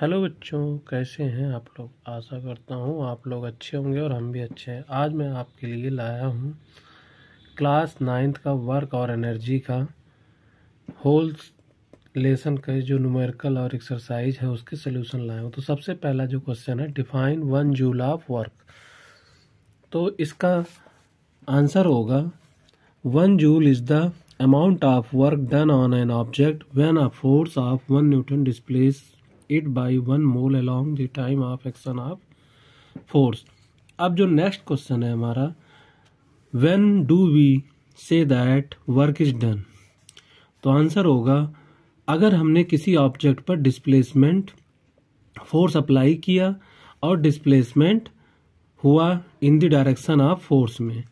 Hello बच्चों कैसे हैं आप लोग आशा करता हूँ आप लोग अच्छे होंगे और हम भी अच्छे हैं आज मैं आपके लिए लाया हूँ क्लास नाइन्थ का वर्क और एनर्जी का होल लेसन का जो न्यूमेरिकल और एक्सरसाइज है उसके सोल्यूशन लाया हूँ तो सबसे पहला जो क्वेश्चन है define one joule of work तो इसका आंसर होगा one joule is the amount of work done on an object when a force of one newton displace it by one mole along the time of action of force अब जो next question है हमारा when do we say that work is done तो answer होगा अगर हमने किसी object पर डिस्प्लेसमेंट फोर्स अप्लाई किया और डिस्प्लेसमेंट हुआ in the direction of force में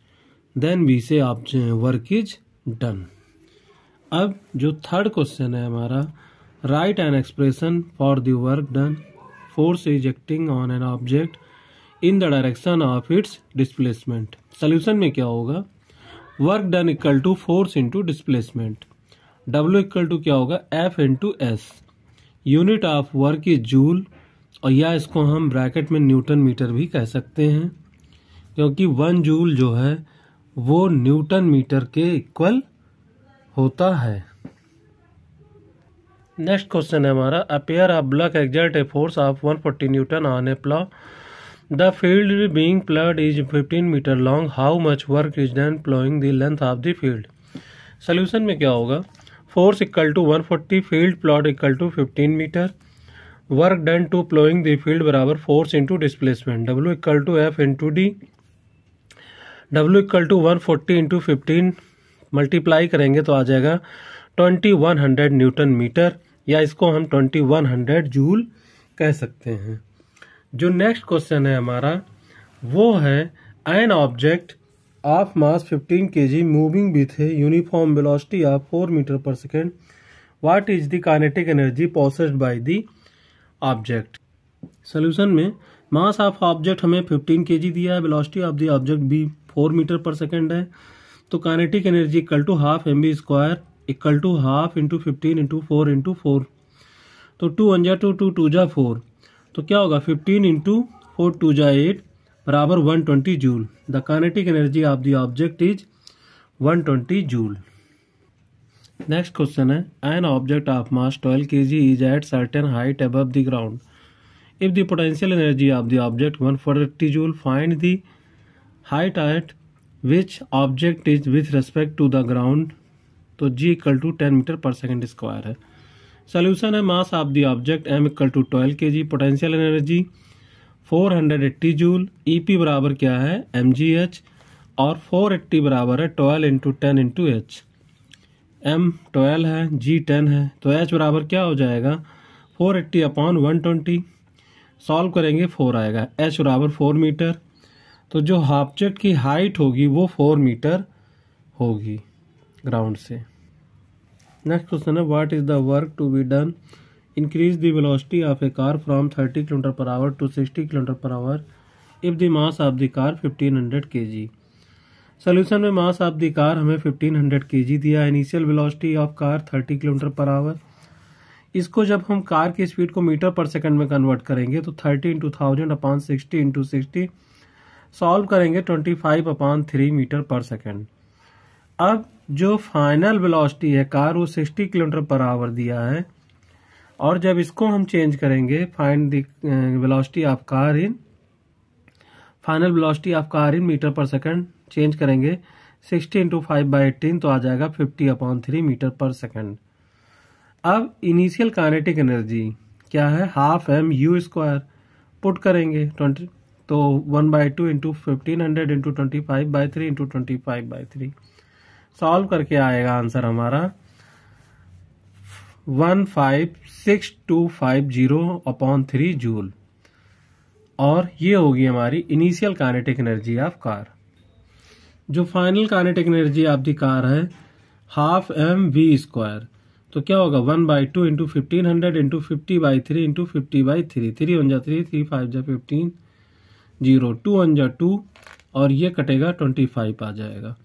then we say object work is done अब जो थर्ड क्वेश्चन है हमारा write an expression for the work done. Force is acting on an object in the direction of its displacement solution में क्या होगा work done equal to force into displacement W equal to क्या होगा F into S unit of work is joule और या इसको हम bracket में न्यूटन मीटर भी कह सकते हैं क्योंकि वन जूल जो है वो न्यूटन मीटर के इक्वल होता है नेक्स्ट क्वेश्चन है हमारा a pair of bullocks exert a force of 140 newton on a plough the field being ploughed is 15 metre long how much work is done ploughing the length of the field solution में क्या होगा force equal to 140 field plot equal to 15 metre work done to ploughing the field बराबर force into displacement W equal to F into D W equal to one forty into fifteen multiply करेंगे तो आ जाएगा twenty one hundred newton metre या इसको हम 2100 joule कह सकते हैं जो नेक्स्ट क्वेश्चन है हमारा वो है an object of mass 15 g moving with a uniform velocity of four metre per second what is the kinetic energy processed by the object solution में मास ऑफ ऑब्जेक्ट हमें 15 जी दिया है वेलोसिटी ऑफ द ऑब्जेक्ट भी 4 metre per second है तो kinetic energy equal to half M B square equal to half into fifteen into four into four तो two one जा two two two जा four तो क्या होगा फिफ्टीन इंटू फोर टू जा एट बराबर one twenty joule the kinetic energy of the object is one twenty joule next question है an object of mass twelve K G is at certain height above the ground if the potential energy of the object one forty joule find the height at which object is with respect to the ground तो G equal to ten metre per second square है solution है mass of the object M equal to twelve K G potential energy four hundred eighty joule E P बराबर क्या है M G H और four eighty बराबर है twelve into ten into H M twelve है G ten है तो H बराबर क्या हो जाएगा four eighty upon one twenty solve करेंगे फोर आएगा एच बराबर फोर मीटर तो जो ऑब्जेक्ट की हाइट होगी वो फोर मीटर होगी ग्राउंड से नेक्स्ट क्वेश्चन है what is the work to be done increase the velocity of a car from 30 kilometre per hour to 60 kilometre per hour if the mass of the car 1500 hundred K G solution में mass of the car हमें 1500 hundred K G दिया initial velocity of car 30 kilometre per hour इसको जब हम car की speed को metre per second में convert करेंगे तो 30 into thousand upon sixty into sixty solve करेंगे 25 upon three metre per second अब जो फाइनल वेलोसिटी है कार वो 60 किलोमीटर पर आवर दिया है और जब इसको हम चेंज करेंगे final velocity of car in final velocity of car in metre per second change करेंगे 60 इंटू फाइव बाई एटीन तो आ जाएगा 50 upon three metre per second अब इनिशियल काइनेटिक एनर्जी क्या है half M U square put करेंगे twenty तो one by two into fifteen hundred into twenty five by three into twenty five by three solve करके आएगा answer हमारा one five six two five zero upon three joule और ये होगी हमारी initial kinetic energy of car जो final kinetic energy of the car है half M V square तो क्या होगा one by two into fifteen hundred into fifty by three into fifty by three three one जा three three five जा fifteen zero two one जा two और ये कटेगा ट्वेंटी फाइव आ जाएगा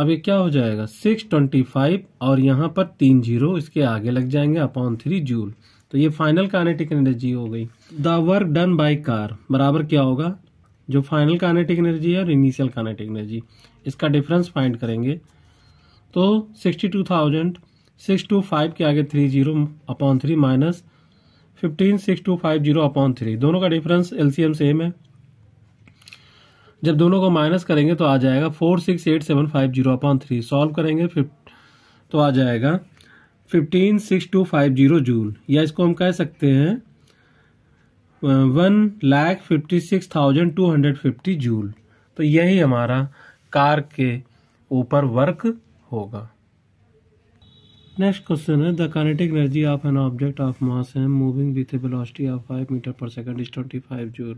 अब ये क्या हो जाएगा सिक्स ट्वेंटी फाइव और यहाँ पर तीन जीरो इसके आगे लग जाएंगे अपॉन थ्री जूल तो ये फाइनल कानेटिक एनर्जी हो गई the work done by car बराबर क्या होगा जो फाइनल कानेटिक एनर्जी है और इनिशियल कानेटिक एनर्जी इसका डिफरेंस फाइंड करेंगे तो sixty two thousand six two five के आगे three zero upon three minus fifteen six two five zero upon three दोनों का डिफरेंस एलसीएम सेम है जब दोनों को माइनस करेंगे तो आ जाएगा four six eight seven five zero upon three solve करेंगे फिफ तो आ जाएगा fifteen six two five zero joule या इसको हम कह सकते हैं one lakh fifty six thousand two hundred fifty joule तो यही हमारा कार के ऊपर वर्क होगा नेक्स्ट क्वेश्चन है the kinetic energy of an object of mass है moving with a velocity of five metre per second is twenty five joule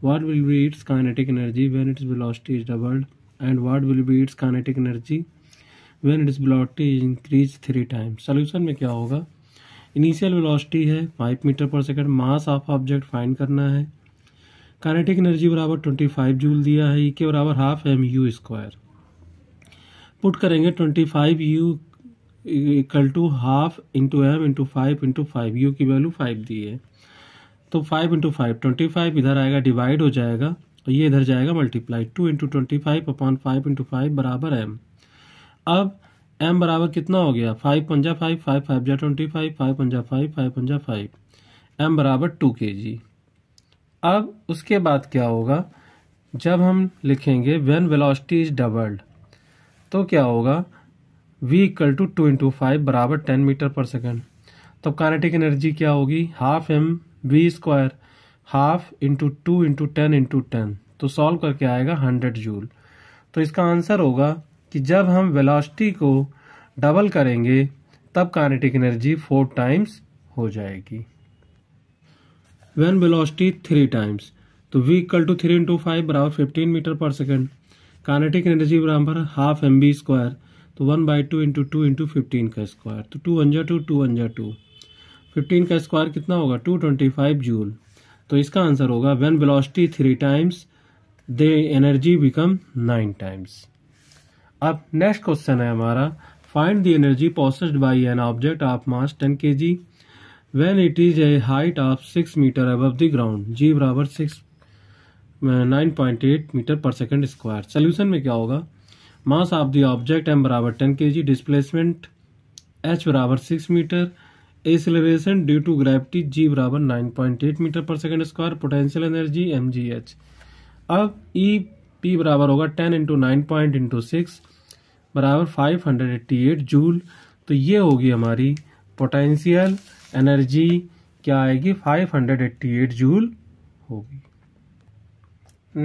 what will be its kinetic energy when its velocity is doubled and what will be its kinetic energy when its velocity is increased three times solution में क्या होगा initial velocity है five metre per second mass of object find करना है kinetic energy बराबर twenty five joule दिया है E e के बराबर half M U square put करेंगे twenty five U equal to half into M into five into five U की value five दी है तो five into five twenty five इधर आएगा डिवाइड हो जाएगा और ये इधर जाएगा multiply to into twenty five upon five into five बराबर एम अब एम बराबर कितना हो गया फाइव पंजा फाइव फाइव फाइव जा ट्वेंटी फाइव फाइव पंजा फाइव फाइव पंजा फाइव एम बराबर टू के जी अब उसके बाद क्या होगा जब हम लिखेंगे वेन वेलोसिटी इज डबल्ड तो क्या होगा v equal to two into five बराबर टेन मीटर पर सेकेंड तो कानेटिक एनर्जी क्या होगी half M V square half into two into ten into ten तो सॉल्व करके आएगा हंड्रेड जूल तो इसका आंसर होगा कि जब हम वेलोसिटी को डबल करेंगे तब कानेटिक एनर्जी फोर टाइम्स हो जाएगी वेन वेलोसिटी थ्री टाइम्स तो V equal to three into five बराबर fifteen metre per second kinetic energy बराबर हाफ एम बी स्क्वायर तो one by two into two into fifteen का square तो two अंजा two two hundred two fifteen का square कितना होगा to twenty five joule तो इसका आंसर होगा when velocity three times the energy become nine times अब नेक्स्ट क्वेश्चन है हमारा find the energy possessed by an object of mass ten K G when it is a height of six metre above the ground G बराबर six nine point eight metre per second square solution में क्या होगा mass of the object M बराबर ten K G displacement H बराबर six metre acylation due to gravity G बराबर nine point eight metre per second square potential energy M G H अब E e P बराबर होगा ten into nine point into six बराबर five hundred eighty eight joule तो ये होगी हमारी potential energy क्या आएगी five hundred eighty eight joule होगी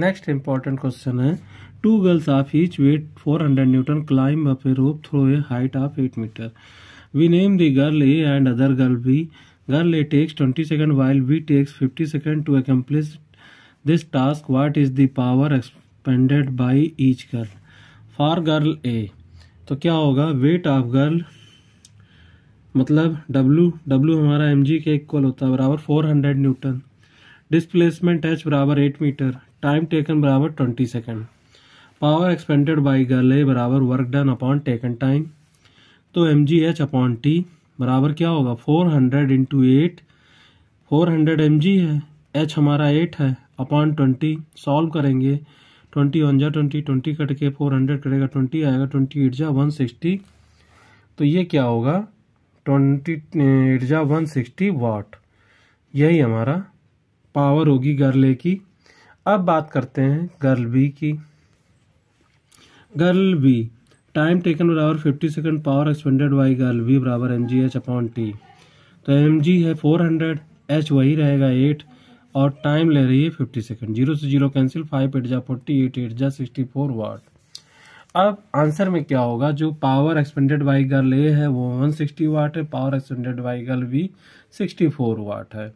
नेक्स्ट इंपॉर्टेंट क्वेश्चन है two girls of each weight four hundred newton climb up a rope through a height of eight metre We name the girl A and other girl B. Girl A takes 20 seconds while B takes 50 seconds to accomplish this task. What is the power expended by each girl? For girl A. तो क्या होगा weight of girl मतलब W W हमारा M G के equal होता है बराबर 400 Newton displacement H बराबर 8 मीटर टाइम टेकन बराबर 20 second power expended by girl A बराबर work done upon taken time तो M G H upon T बराबर क्या होगा four hundred into eight four hundred M G है एच हमारा eight है अपॉन ट्वेंटी सॉल्व करेंगे ट्वेंटी वन जा ट्वेंटी ट्वेंटी कट के फोर हंड्रेड करेगा ट्वेंटी आएगा ट्वेंटी एट जा वन सिक्सटी तो ये क्या होगा ट्वेंटी एट जा वन सिक्सटी वाट यही हमारा पावर होगी गर्ल ए की अब बात करते हैं गर्ल बी की गर्ल बी टाइम टेकन बराबर fifty second power expended by girl B बराबर M G H upon T तो एम जी है फोर हंड्रेड एच वही रहेगा एट और टाइम ले रही है फिफ्टी सेकेंड जीरो से जीरो कैंसिल फाइव एट जा फोर्टी एट एट जा सिक्सटी फोर वाट अब आंसर में क्या होगा जो power expended by girl A है वो वन सिक्सटी वाट है power expended by girl B sixty four watt है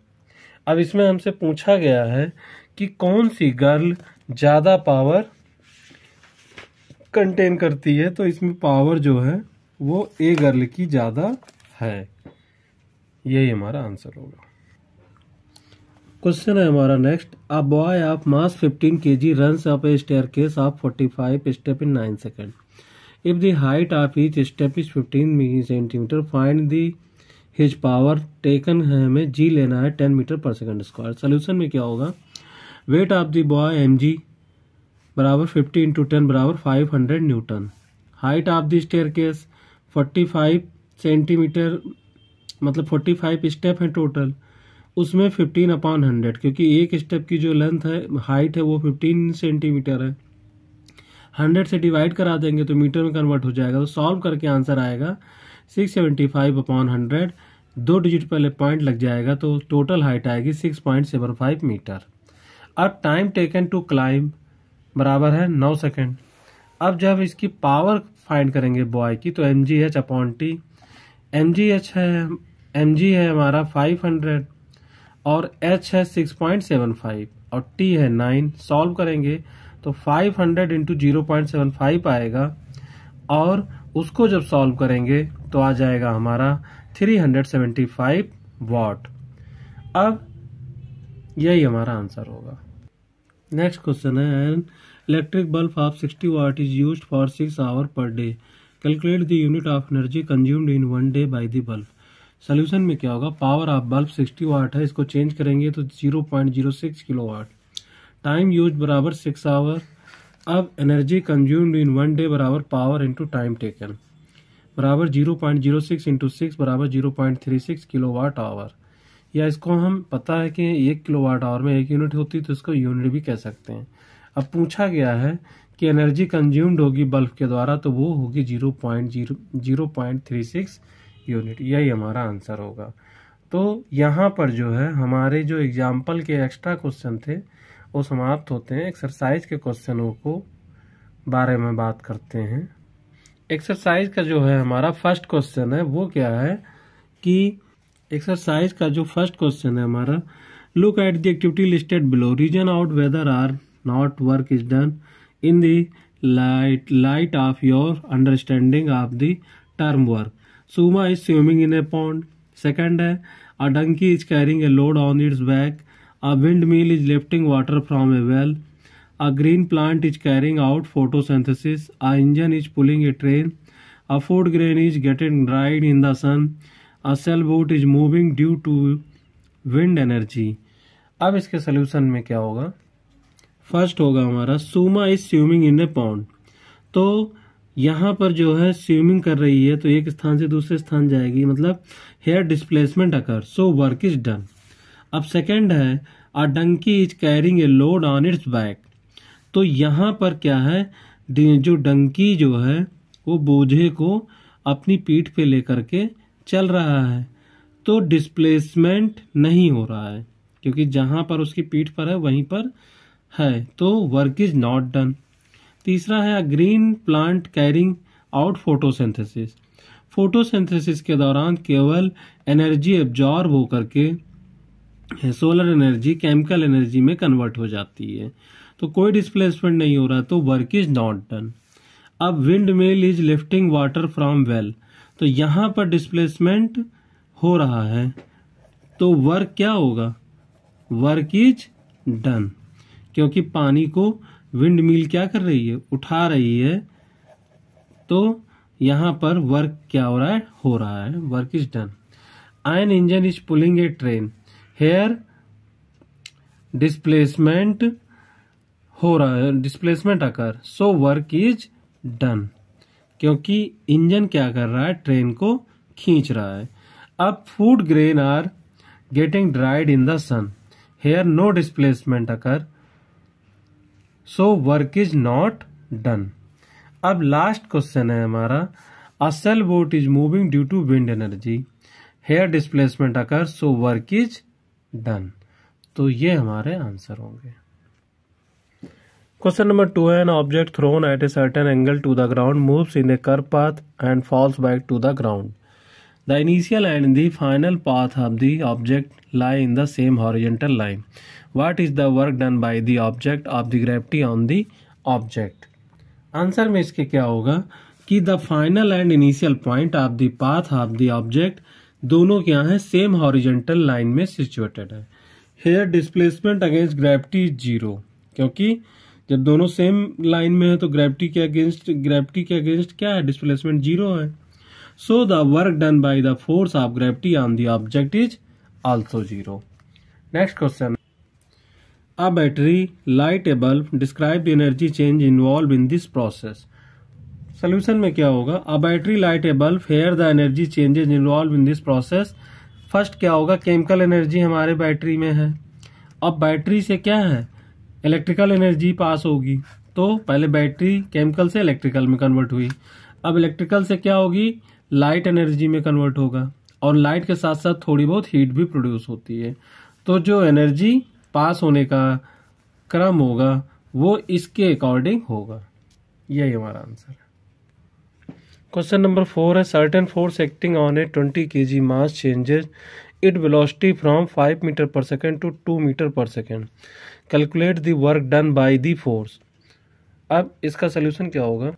अब इसमें हमसे पूछा गया है कि कौन सी गर्ल ज़्यादा पावर कंटेन करती है तो इसमें पावर जो है वो ए गर्ल की ज़्यादा है यही हमारा आंसर होगा क्वेश्चन है हमारा next a boy of mass 15 K G run up a staircase of forty five step in nine second if the height of each step is 15 centimetre find the his power taken है हमें जी लेना है 10 metre per second square solution में क्या होगा weight of the boy M G बराबर fifty into ten बराबर five hundred newton height of the staircase forty five centimetre मतलब फोर्टी फाइव स्टेप हैं टोटल उसमें फिफ्टीन अपॉन हंड्रेड क्योंकि एक स्टेप की जो लेंथ है हाइट है वो फिफ्टीन सेंटीमीटर है हंड्रेड से डिवाइड करा देंगे तो मीटर में कन्वर्ट हो जाएगा तो सॉल्व करके आंसर आएगा six seventy five upon hundred दो डिजिट पहले पॉइंट लग जाएगा तो टोटल हाइट आएगी six point seven five metre अब टाइम टेकन टू क्लाइंब बराबर है नौ सेकेंड अब जब इसकी पावर फाइंड करेंगे बॉय की तो M G H upon T M G H है एम जी है हमारा फाइव हंड्रेड और एच है सिक्स पॉइंट सेवन फाइव और टी है नाइन सॉल्व करेंगे तो five hundred into zero point seven five आएगा और उसको जब सॉल्व करेंगे तो आ जाएगा हमारा three hundred seventy five watt अब यही हमारा आंसर होगा नेक्स्ट क्वेश्चन है an electric bulb of sixty watt is use for six hour per day calculate the unit of energy consumed in one day by the bulb solution में क्या होगा power of bulb sixty watt है इसको change करेंगे तो zero point zero six kilo watt time use बराबर six hour अब energy consumed in one day बराबर पावर इंटू टाइम टेकन बराबर zero point zero six into six बराबर zero point three six kilo वाट hour या इसको हम पता है कि एक किलो वाट आवर में एक यूनिट होती है तो इसको यूनिट भी कह सकते हैं अब पूछा गया है कि एनर्जी कंज्यूम्ड होगी बल्ब के द्वारा तो वो होगी zero point zero zero point three six unit यही हमारा आंसर होगा तो यहाँ पर जो है हमारे जो एग्जाम्पल के एक्स्ट्रा क्वेश्चन थे वो समाप्त होते हैं एक्सरसाइज के क्वेश्चनों को बारे में बात करते हैं एक्सरसाइज का जो है हमारा फर्स्ट क्वेश्चन है वो क्या है कि एक्सरसाइज का जो फर्स्ट क्वेश्चन है हमारा look at the activity listed below reason out whether are not work is done in the light light of your understanding of the term work Suma is swimming in a pond second है a donkey is carrying a load on its back a windmill is lifting water from a well a green plant is carrying out photosynthesis a engine is pulling a train a food grain is getting dried in the sun a sail boat is moving due to wind energy अब इसके solution में क्या होगा first होगा हमारा Soma is swimming in a pond तो यहाँ पर जो है स्विमिंग कर रही है तो एक स्थान से दूसरे स्थान जाएगी मतलब here displacement occur so work is done अब सेकेंड है a donkey is carrying a load on its back तो यहाँ पर क्या है जो डंकी जो है वो बोझे को अपनी पीठ पे लेकर के चल रहा है तो डिस्प्लेसमेंट नहीं हो रहा है क्योंकि जहाँ पर उसकी पीठ पर है वहीं पर है तो वर्क इज नॉट डन तीसरा है green plant carrying out photosynthesis photosynthesis के दौरान केवल एनर्जी एब्जॉर्ब होकर के सोलर एनर्जी केमिकल एनर्जी में कन्वर्ट हो जाती है तो कोई डिस्प्लेसमेंट नहीं हो रहा तो वर्क इज नॉट डन अब windmill is lifting water from well well. तो यहाँ पर डिस्प्लेसमेंट हो रहा है तो वर्क क्या होगा वर्क इज डन क्योंकि पानी को विंड मिल क्या कर रही है उठा रही है तो यहाँ पर वर्क क्या हो रहा है हो रहा है work is done an engine is pulling a train here displacement हो रहा है displacement occur so work is done क्योंकि इंजन क्या कर रहा है ट्रेन को खींच रहा है अब food grain are getting dried in the sun here no displacement occur so work is not done अब लास्ट क्वेश्चन है हमारा a sail boat is moving due to wind energy here displacement occur so work is done तो ये हमारे answer होंगे question number two an object thrown at a certain angle to the ground moves in a curve path and falls back to the ground the initial and the final path of the object lie in the same horizontal line what is the work done by the object of the gravity on the object answer में इसके क्या होगा कि the final and initial point of the path of the object दोनों क्या है same horizontal line में situated है here displacement against gravity zero क्योंकि जब दोनों सेम लाइन में है तो ग्रेविटी के अगेंस्ट ग्रेविटी के अगेंस्ट क्या है डिस्प्लेसमेंट जीरो है so the work done by the force of gravity on the object is also zero next question a battery light a bulb describe the energy change involve in this process solution में क्या होगा a battery light a bulb here the energy changes involve in this process first क्या होगा chemical energy हमारे battery में है अब battery से क्या है इलेक्ट्रिकल एनर्जी पास होगी तो पहले बैटरी केमिकल से इलेक्ट्रिकल में कन्वर्ट हुई अब इलेक्ट्रिकल से क्या होगी लाइट एनर्जी में कन्वर्ट होगा और लाइट के साथ साथ थोड़ी बहुत हीट भी प्रोड्यूस होती है तो जो एनर्जी पास होने का क्रम होगा वो इसके अकॉर्डिंग होगा यही हमारा आंसर है क्वेश्चन नंबर फोर है certain force acting on a twenty K G mass changes it velocity from five metre per second to two metre per second calculate the work done by the force अब इसका solution क्या होगा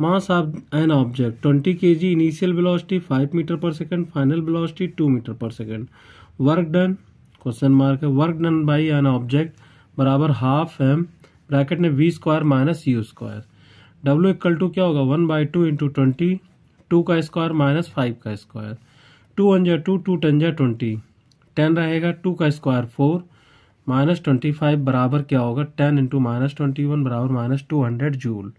mass of an object twenty K G initial velocity five metre per second final velocity two metre per second work done question mark है work done by an object बराबर half M bracket में V square minus U square W equal to क्या होगा one by two into twenty two का square minus five का square two one जै two two टन जै ट्वेंटी टेन रहेगा टू का square four minus twenty five बराबर क्या होगा ten into minus twenty one बराबर माइनस टू हंड्रेड जूल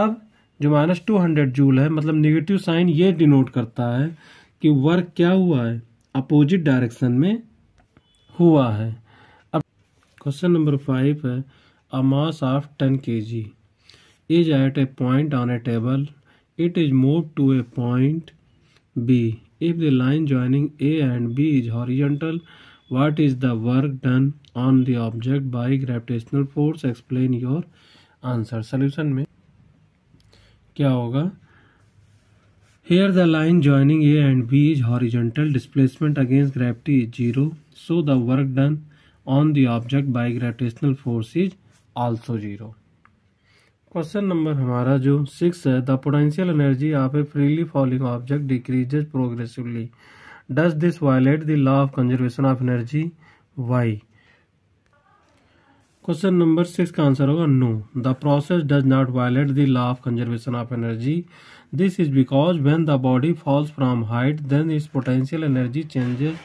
अब जो माइनस टू हंड्रेड जूल है मतलब निगेटिव साइन ये डिनोट करता है कि वर्क क्या हुआ है अपोजिट डायरेक्शन में हुआ है अब क्वेश्चन नंबर फाइव है अ मास of ten K G is at a point on a table it is move to a point B if the line joining A and B is horizontal what is the work done on the object by gravitational force explain your answer solution में क्या होगा here the line joining a and b is horizontal displacement against gravity is zero so the work done on the object by gravitational force is also zero question number हमारा जो six है the potential energy of a freely falling object decreases progressively does this violate the law of conservation of energy why question number six का answer होगा no the process does not violate the law of conservation of energy this is because when the body falls from height then is potential energy changes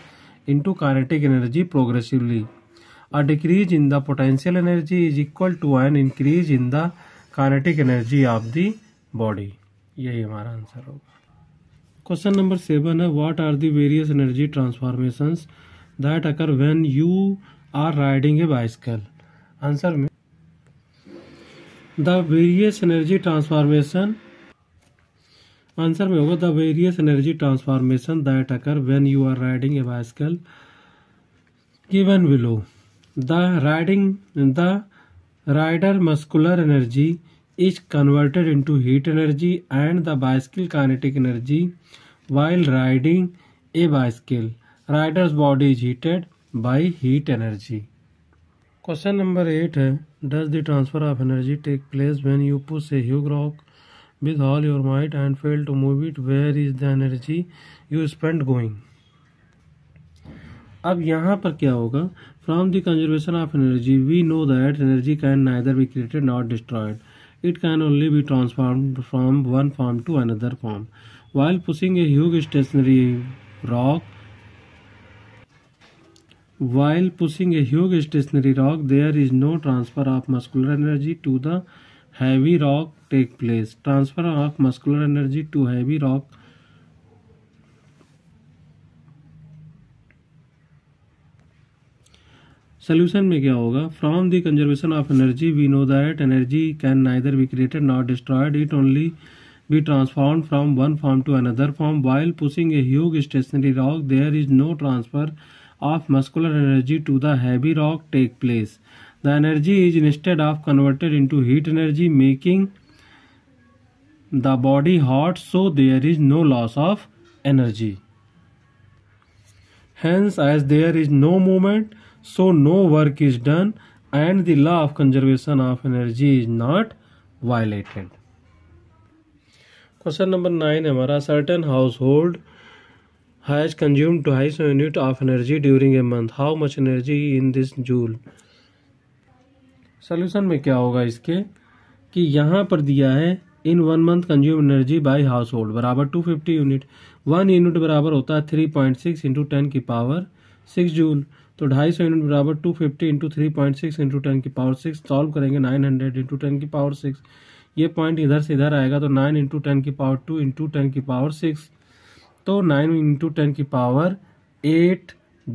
into kinetic energy progressively. A decrease in the potential energy is equal to an increase in the kinetic energy of the body. यही हमारा answer होगा question number seven है what are the various energy transformations that occur when you are riding a bicycle answer में the various energy transformation answer में होगा the various energy transformation that occur when you are riding a bicycle given below the riding the rider muscular energy is converted into heat energy and the bicycle kinetic energy while riding a bicycle. Rider's body is heated by heat energy. Question number 8 है Does the transfer of energy take place when you push a huge rock with all your might and fail to move it? Where is the energy you spent going? अब यहाँ पर क्या होगा from the conservation of energy we know that energy can neither be created not destroyed it can only be transformed from one form to another form. While pushing a huge stationary rock, while pushing a huge stationary rock, there is no transfer of muscular energy to the heavy rock take place. Transfer of muscular energy to heavy rock solution में क्या होगा from the conservation of energy we know that energy can neither be created not destroyed it only be transform from one form to another form while pushing a huge stationary rock there is no transfer of muscular energy to the heavy rock take place the energy is instead of converted into heat energy making the body hot so there is no loss of energy hence as there is no moment so no work is done and the law of conservation of energy is not violated question number nine हमारा certain household has consume ढाई सौ unit of energy during a month how much energy in this joule solution में क्या होगा इसके कि यहाँ पर दिया है in one month consume energy by household बराबर two fifty unit one unit बराबर होता है three point six into ten की पावर सिक्स जूल तो ढाई सौ यूनिट बराबर two fifty into three point six into ten की पावर सिक्स सॉल्व करेंगे नाइन हंड्रेड इंटू टेन की पावर सिक्स ये पॉइंट इधर से इधर आएगा तो नाइन इंटू टेन की पावर टू इंटू टेन की पावर सिक्स तो नाइन इंटू टेन की पावर एट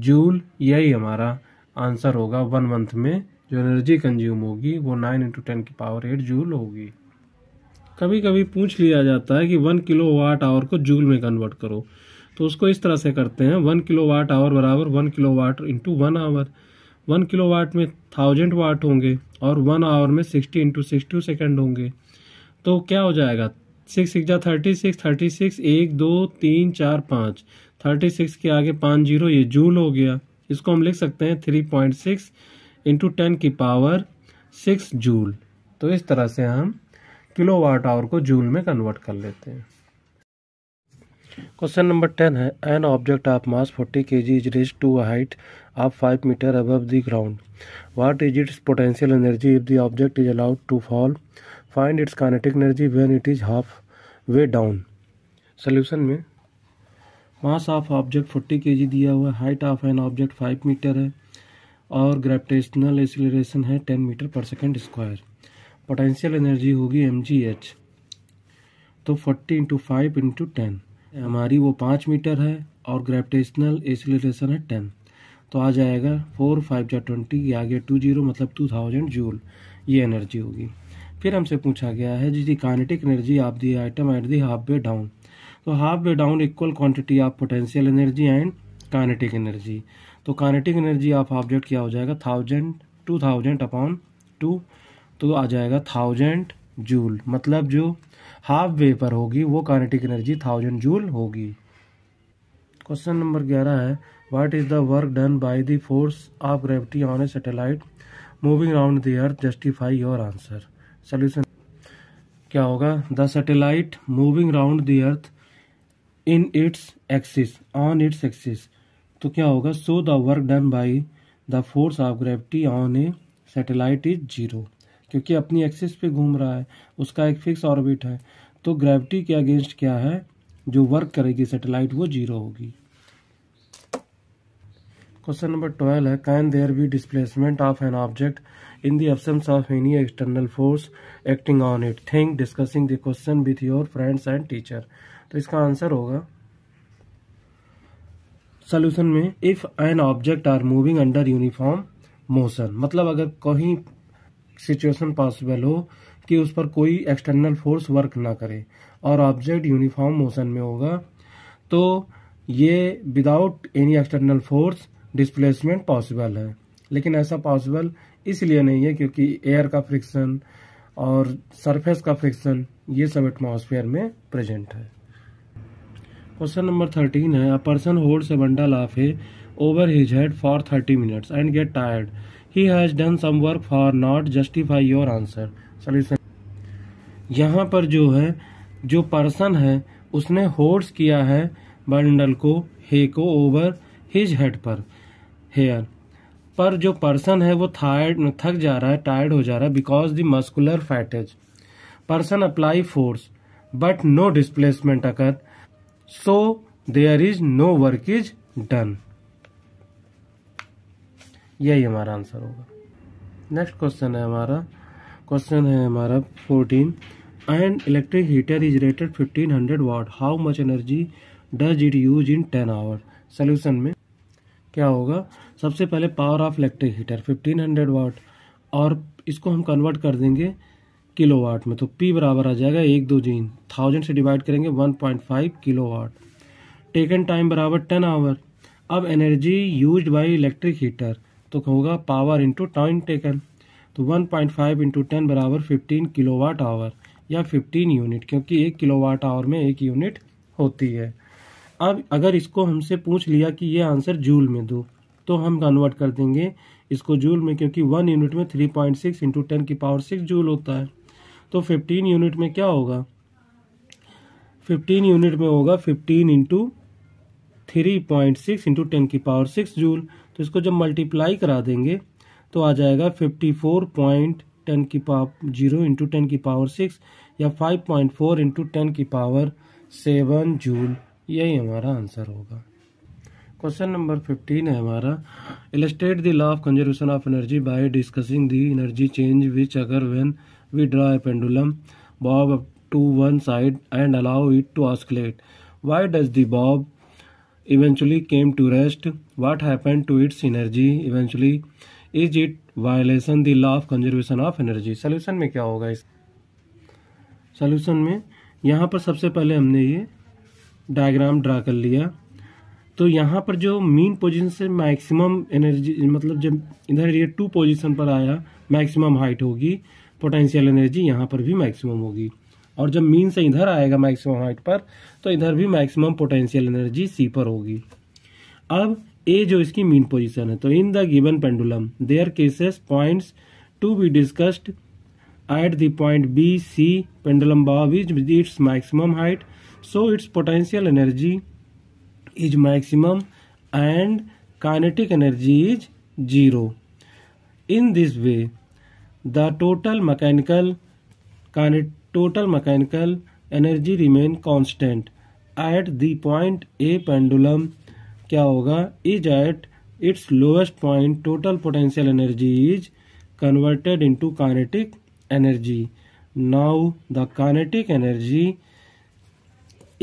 जूल यही हमारा आंसर होगा वन मंथ में जो एनर्जी कंज्यूम होगी वो नाइन इंटू टेन की पावर एट जूल होगी कभी कभी पूछ लिया जाता है कि वन किलो वाट आवर को जूल में कन्वर्ट करो तो उसको इस तरह से करते हैं वन किलो वाट आवर बराबर one kilowatt into one hour one kilowatt में थाउजेंड वाट होंगे और वन आवर में सिक्सटी इंटू सिक्सटी सेकेंड होंगे तो क्या हो जाएगा सिक्स सिक्स जा थर्टी सिक्स थर्टी सिक्स एक दो तीन चार पाँच थर्टी सिक्स के आगे पाँच जीरो ये जूल हो गया इसको हम लिख सकते हैं three point six into ten की पावर सिक्स जूल तो इस तरह से हम किलो वाट आवर को जूल में कन्वर्ट कर लेते हैं क्वेश्चन नंबर टेन है an object of mass forty K G is raise to height of five metre above the ground what is its potential energy if the object is allowed to fall find its kinetic energy when it is half way down solution में mass of object forty K G दिया हुआ height of an object five metre है और gravitational acceleration है ten metre per second square potential energy होगी M G H तो forty into five into ten हमारी वो पाँच मीटर है और ग्रेविटेशनल एसिलेशन है टेन तो आ जाएगा फोर फाइव या ट्वेंटी या आगे टू जीरो मतलब टू थाउजेंड जूल ये एनर्जी होगी फिर हमसे पूछा गया है जी दी kinetic energy of the item at the half way down तो half way down equal quantity of potential energy and kinetic energy तो कानेटिक एनर्जी ऑफ ऑब्जेक्ट क्या हो जाएगा thousand two thousand upon two तो आ जाएगा थाउजेंड जूल मतलब जो हाफ वे पर होगी वो कानेटिक एनर्जी थाउजेंड जूल होगी क्वेश्चन नंबर ग्यारह है what is the work done by the force of gravity on a satellite moving around the earth justify your answer solution क्या होगा the satellite moving around the earth in its axis on its axis तो क्या होगा so the work done by the force of gravity on a satellite is zero क्योंकि अपनी axis पे घूम रहा है उसका एक फिक्स ऑर्बिट है तो ग्रेविटी के अगेंस्ट क्या है जो वर्क करेगी सैटेलाइट वो जीरो होगी क्वेश्चन नंबर ट्वेल्व है can there be displacement of an object in the absence of any external force acting on it think discussing the question with your friends and teacher तो इसका answer होगा solution में if an object are moving under uniform motion मतलब अगर कहीं situation possible हो कि उस पर कोई एक्सटर्नल फोर्स वर्क ना करे और ऑब्जेक्ट यूनिफॉर्म मोशन में होगा तो ये without any external force displacement possible है लेकिन ऐसा पॉसिबल इसलिए नहीं है क्योंकि एयर का फ्रिक्शन और सरफेस का फ्रिक्शन ये सब एटमोसफेयर में प्रेजेंट है क्वेश्चन नंबर थर्टीन है a person holds bundle of a over his head for thirty minutes and get tired he has done some work for not justify your answer solution यहाँ पर जो है जो person है उसने horse किया है बंडल को हे को ओवर हिज हेड पर हेयर पर जो पर्सन है वो थायर्ड थक जा रहा है टायर्ड हो जा रहा है because the muscular fatigue person apply force but no displacement occur so there is no work is done यही हमारा आंसर होगा नेक्स्ट क्वेश्चन है हमारा क्वेश्चन है हमारा fourteen and electric heater is rated fifteen hundred watt how much energy does it use in ten hour solution में क्या होगा सबसे पहले power of electric heater fifteen hundred watt और इसको हम कन्वर्ट कर देंगे किलो वाट में तो पी बराबर आ जाएगा एक दो जीन थाउजेंड से डिवाइड करेंगे one point five kilo watt taken time बराबर टेन आवर अब energy use by electric heater तो होगा पावर इंटू टाइम टेकन तो 1.5 पॉइंट फाइव इंटू टेन बराबर फिफ्टीन किलो वाट आवर या 15 यूनिट क्योंकि एक किलो वाट आवर में एक यूनिट होती है अब अगर इसको हमसे पूछ लिया कि ये आंसर जूल में दो तो हम कन्वर्ट कर देंगे इसको जूल में क्योंकि वन यूनिट में three point six into ten की पावर सिक्स जूल होता है तो फिफ्टीन यूनिट में क्या होगा फिफ्टीन यूनिट में होगा fifteen into three point six into ten की पावर सिक्स जूल तो इसको जब मल्टीप्लाई करा देंगे तो आ जाएगा फिफ्टी फोर पॉइंट टेन की पावर जीरो इंटू टेन की पावर सिक्स या five point four into ten की पावर सेवन जूल यही हमारा आंसर होगा क्वेश्चन नंबर फिफ्टीन है हमारा illustrate the law of conservation of energy by discussing the energy change which अगर when we draw a pendulum bob to one side and allow it to oscillate why does the bob eventually came to rest What happen to its energy eventually is it violation the law of conservation of energy solution में क्या होगा इस solution में यहाँ पर सबसे पहले हमने ये डायग्राम ड्रा कर लिया तो यहाँ पर जो मीन पोजीशन से मैक्सिमम एनर्जी मतलब जब इधर ये टू पोजीशन पर आया मैक्सिमम हाइट होगी पोटेंशियल एनर्जी यहाँ पर भी मैक्सिमम होगी और जब मीन से इधर आएगा मैक्सिमम हाइट पर तो इधर भी मैक्सिमम पोटेंशियल एनर्जी सी पर होगी अब ए जो इसकी मीन पोजीशन है तो in the given pendulum there cases points to be discussed at the point B C pendulum bob is its maximum height so its potential energy is maximum and kinetic energy is zero in this way the total mechanical total mechanical energy remain constant at the point A pendulum क्या होगा is at its lowest point total potential energy is converted into kinetic energy now the kinetic energy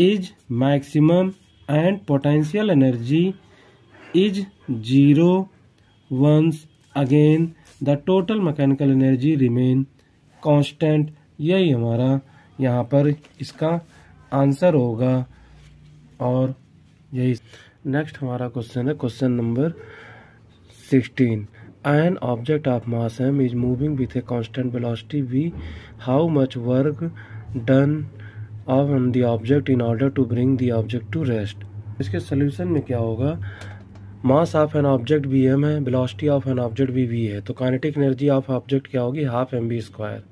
is maximum and potential energy is zero once again the total mechanical energy remain constant यही हमारा यहाँ पर इसका answer होगा और यही next हमारा question है question number sixteen an object of mass m is moving with a constant velocity v how much work done on the object in order to bring the object to rest इसके solution में क्या होगा mass of an object V M है velocity of an object भी V है तो kinetic energy of object क्या होगी हाफ एम बी स्क्वायर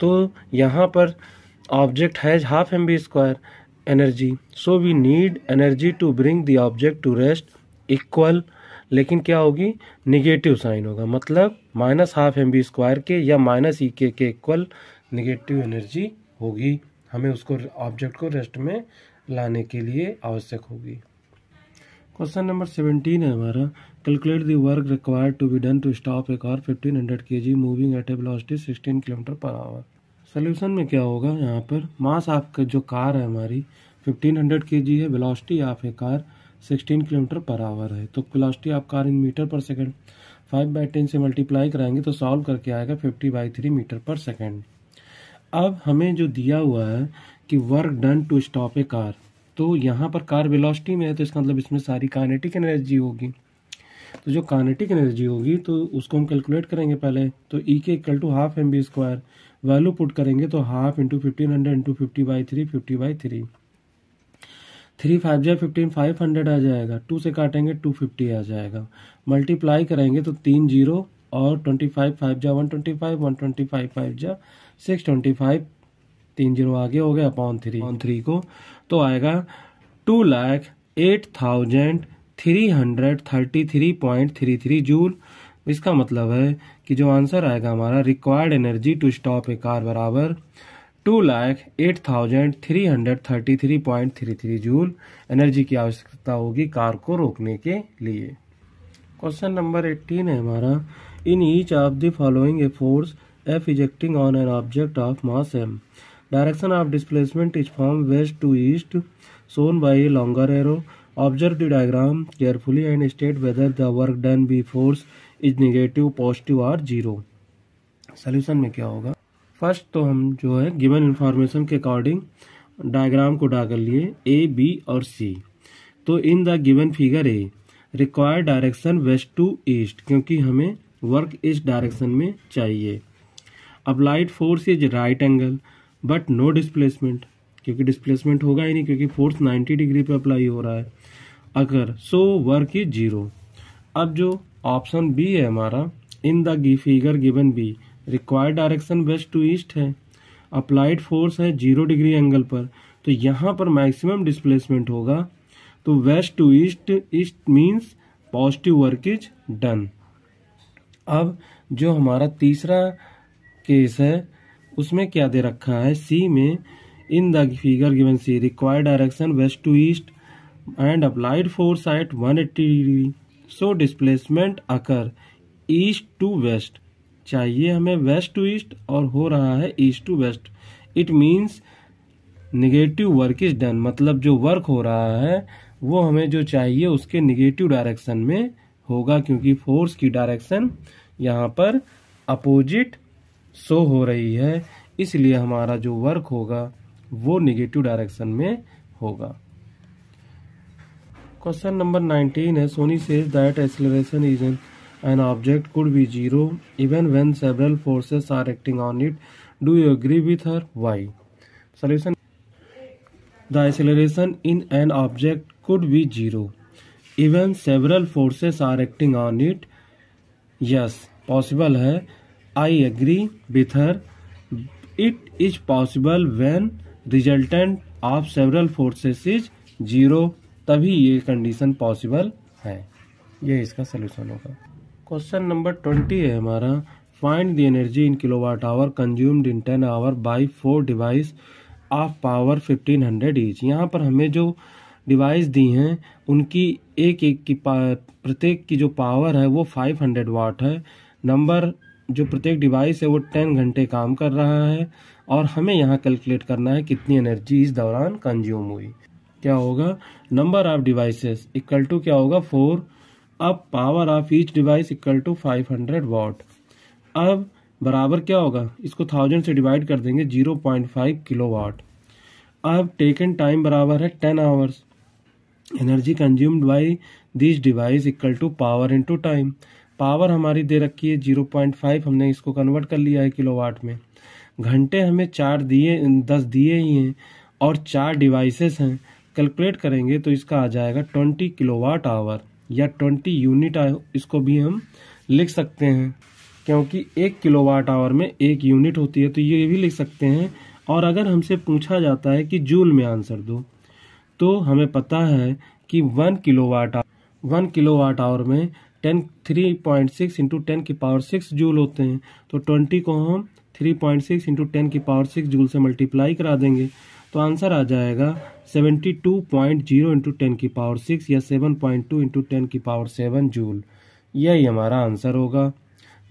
तो यहाँ पर object has half M B square energy so we need energy to bring the object to rest equal लेकिन क्या होगी निगेटिव साइन होगा मतलब minus half M B square के या माइनस ई के के इक्वल निगेटिव एनर्जी होगी हमें उसको ऑब्जेक्ट को रेस्ट में लाने के लिए आवश्यक होगी क्वेश्चन नंबर सेवेंटीन है हमारा calculate the work required to be done to stop a car fifteen hundred K G moving at a velocity sixteen kilometer per hour solution में क्या होगा यहाँ पर मास आपका जो कार है हमारी फिफ्टीन हंड्रेड के जी है velocity of a car sixteen kilometer per hour है तो velocity of car in metre per second five by ten से मल्टीप्लाई कराएंगे तो सॉल्व करके आएगा fifty by three metre per second अब हमें जो दिया हुआ है कि work done to stop a car तो यहाँ पर कार वेलोसिटी में है तो इसका मतलब इसमें सारी कानेटिक एनर्जी होगी तो जो कानेटिक एनर्जी होगी तो उसको हम कैलकुलेट करेंगे पहले तो ई e के equal to half M B square value put करेंगे तो half into fifteen hundred into fifty by three fifty by three three five जाए फिफ्टीन फाइव हंड्रेड आ जाएगा टू से काटेंगे टू फिफ्टी आ जाएगा मल्टीप्लाई करेंगे तो तीन जीरो और ट्वेंटी फाइव फाइव जा one twenty five one twenty five five जा सिक्स ट्वेंटी फाइव तीन जीरो आगे हो गया अपॉन थ्री अपॉन थ्री को तो आएगा two lakh eight thousand three hundred thirty three point three three joule इसका मतलब है कि जो आंसर आएगा हमारा required energy to stop a car बराबर two lakh eight thousand three hundred thirty three point three three joule एनर्जी की आवश्यकता होगी कार को रोकने के लिए क्वेश्चन नंबर एट्टीन है हमारा in each of the following a force F acting on an object of mass M Direction of displacement is from west to east shown by a longer arrow. Observe the diagram carefully and state whether the work done by force is negative, positive or zero. सोल्यूशन में क्या होगा first तो हम जो है given information के according diagram को ड्रा कर लिए ए बी और सी तो in the given figure A require direction west to east क्योंकि हमें वर्क इस डायरेक्शन में चाहिए applied force is right angle but no displacement क्योंकि डिस्प्लेसमेंट होगा ही नहीं क्योंकि फोर्स 90 डिग्री पे अप्लाई हो रहा है अगर सो वर्क इज जीरो अब जो ऑप्शन बी है हमारा in the figure given B required direction west to east है अप्लाइड फोर्स है जीरो डिग्री एंगल पर तो यहाँ पर मैक्सिमम डिस्प्लेसमेंट होगा तो west to east east means positive work is done अब जो हमारा तीसरा केस है उसमें क्या दे रखा है सी में in the figure given C required direction west to east and applied force at eighty degree so displacement occur east to west चाहिए हमें वेस्ट टू ईस्ट और हो रहा है east to west it means negative work is done मतलब जो work हो रहा है वो हमें जो चाहिए उसके निगेटिव डायरेक्शन में होगा क्योंकि फोर्स की डायरेक्शन यहाँ पर अपोजिट शो हो रही है इसलिए हमारा जो वर्क होगा वो निगेटिव डायरेक्शन में होगा क्वेश्चन नंबर नाइनटीन है Soni says that acceleration is an an object could be zero even when several forces are acting on it do you agree with her why solution the acceleration in an object could be zero even several forces are acting on it yes possible है I agree with her it is possible when resultant of several forces is zero तभी ये condition possible है ये इसका solution होगा question number twenty है हमारा find the energy in kilowatt hour consumed in ten hour by four device of power fifteen hundred each यहाँ पर हमें जो डिवाइस दी हैं उनकी एक एक की प्रत्येक की जो पावर है वो फाइव हंड्रेड वाट है नंबर जो प्रत्येक डिवाइस है वो टेन घंटे काम कर रहा है और हमें यहाँ कैलकुलेट करना है कितनी एनर्जी इस दौरान कंज्यूम हुई क्या होगा number of devices equal to क्या होगा फोर अब power of each device equal to five hundred watt अब बराबर क्या होगा इसको थाउजेंड से डिवाइड कर देंगे zero point five kilo watt अब टेक एंड टाइम बराबर है ten hours energy consumed by this device equal to power into time power हमारी दे रखी है जीरो पॉइंट फाइव हमने इसको कन्वर्ट कर लिया है किलोवाट में घंटे हमें चार दिए दस दिए ही हैं और चार डिवाइसेस हैं कैलकुलेट करेंगे तो इसका आ जाएगा ट्वेंटी किलोवाट आवर या ट्वेंटी यूनिट इसको भी हम लिख सकते हैं क्योंकि एक किलोवाट आवर में एक यूनिट होती है तो ये भी लिख सकते हैं और अगर हमसे पूछा जाता है कि जूल में आंसर दो तो हमें पता है कि one kilowatt one kilowatt hour में ten three point six into ten की पावर सिक्स जूल होते हैं तो ट्वेंटी को हम three point six into ten की पावर सिक्स जूल से मल्टीप्लाई करा देंगे तो आंसर आ जाएगा seventy two point zero into ten की पावर सिक्स या seven point two into ten की पावर सेवन जूल यही हमारा आंसर होगा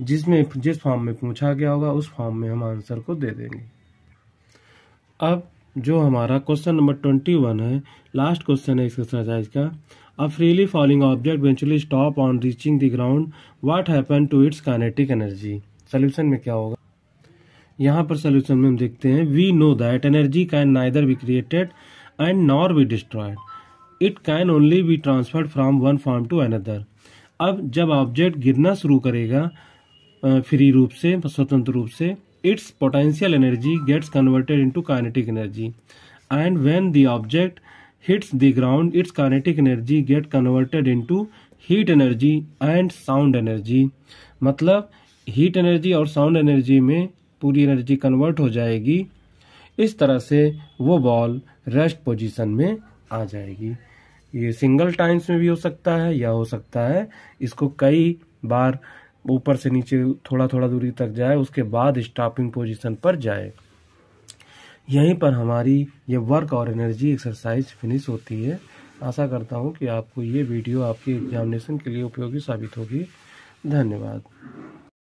जिसमें जिस फॉर्म में पूछा गया होगा उस फॉर्म में हम आंसर को दे देंगे अब जो हमारा क्वेश्चन नंबर ट्वेंटी वन है लास्ट क्वेश्चन है इस एक्सरसाइज का A freely falling object eventually stop on reaching the ground. What happened to its kinetic energy? Solution में क्या होगा यहाँ पर सोल्यूशन में हम देखते हैं we know that energy can neither be created and nor be destroyed it can only be transferred from one form to another अब जब ऑब्जेक्ट गिरना शुरू करेगा फ्री रूप से स्वतंत्र रूप से its potential energy gets converted into kinetic energy and when the object hits the ground its kinetic energy get converted into heat energy and sound energy मतलब हीट एनर्जी और साउंड एनर्जी में पूरी energy convert हो जाएगी इस तरह से वो बॉल रेस्ट पोजिशन में आ जाएगी ये सिंगल टाइम्स में भी हो सकता है या हो सकता है इसको कई बार ऊपर से नीचे थोड़ा थोड़ा दूरी तक जाए उसके बाद स्टॉपिंग पोजीशन पर जाए यहीं पर हमारी ये वर्क और एनर्जी एक्सरसाइज फिनिश होती है आशा करता हूँ कि आपको ये वीडियो आपके एग्जामिनेशन के लिए उपयोगी साबित होगी धन्यवाद